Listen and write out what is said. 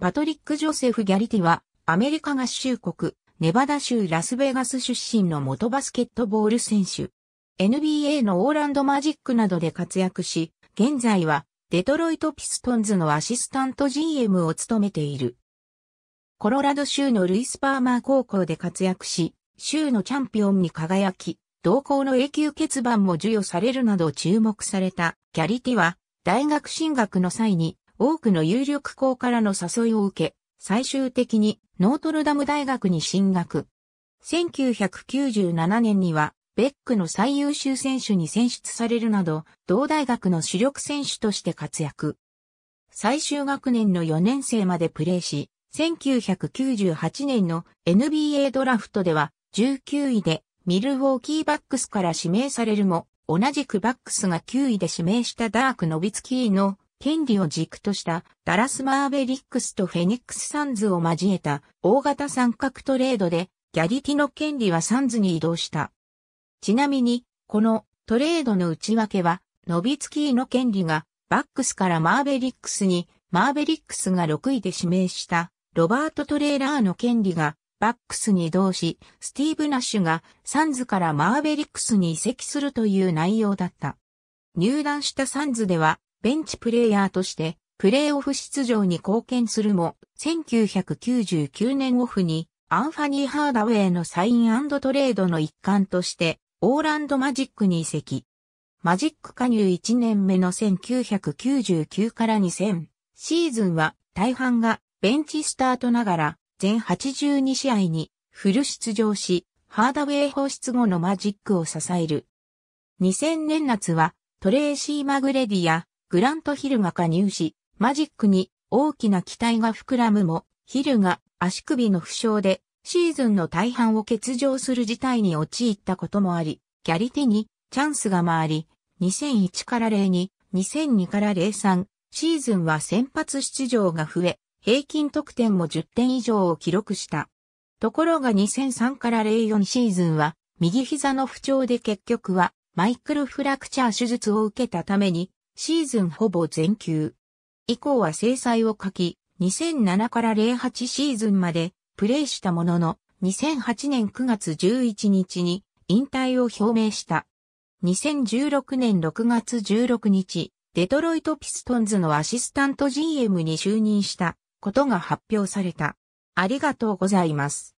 パトリック・ジョセフ・ギャリティは、アメリカ合衆国、ネバダ州ラスベガス出身の元バスケットボール選手。NBA のオーランドマジックなどで活躍し、現在はデトロイトピストンズのアシスタント GM を務めている。コロラド州のルイス・パーマー高校で活躍し、州のチャンピオンに輝き、同校の永久欠番も授与されるなど注目されたギャリティは、大学進学の際に多くの有力校からの誘いを受け、最終的にノートルダム大学に進学。1997年には、ベックの最優秀選手に選出されるなど、同大学の主力選手として活躍。最終学年の4年生までプレーし、1998年の NBA ドラフトでは19位でミルウォーキーバックスから指名されるも、同じくバックスが9位で指名したダーク・ノビツキーの権利を軸としたダラスマーベリックスとフェニックスサンズを交えた大型三角トレードでギャリティの権利はサンズに移動した。ちなみに、このトレードの内訳は、ノビツキーの権利がバックスからマーベリックスに、マーベリックスが6位で指名したロバート・トレーラーの権利がバックスに移動し、スティーブ・ナッシュがサンズからマーベリックスに移籍するという内容だった。入団したサンズでは、ベンチプレイヤーとしてプレーオフ出場に貢献するも、1999年オフにアンファニー・ハーダウェイのサイントレードの一環としてオーランドマジックに移籍。マジック加入1年目の1999から2000シーズンは大半がベンチスタートながら全82試合にフル出場し、ハーダウェイ放出後のマジックを支える。2000年夏はトレーシー・マグレディやグラント・ヒルが加入し、マジックに大きな期待が膨らむも、ヒルが足首の負傷でシーズンの大半を欠場する事態に陥ったこともあり、ギャリティにチャンスが回り、2001から0 2 2002から03シーズンは先発出場が増え、平均得点も10点以上を記録した。ところが2003から04シーズンは右膝の不調で結局はマイクロフラクチャー手術を受けたためにシーズンほぼ全休。以降は制裁を書き、2007から08シーズンまでプレイしたものの、2008年9月11日に引退を表明した。2016年6月16日、デトロイトピストンズのアシスタント GM に就任したことが発表された。ありがとうございます。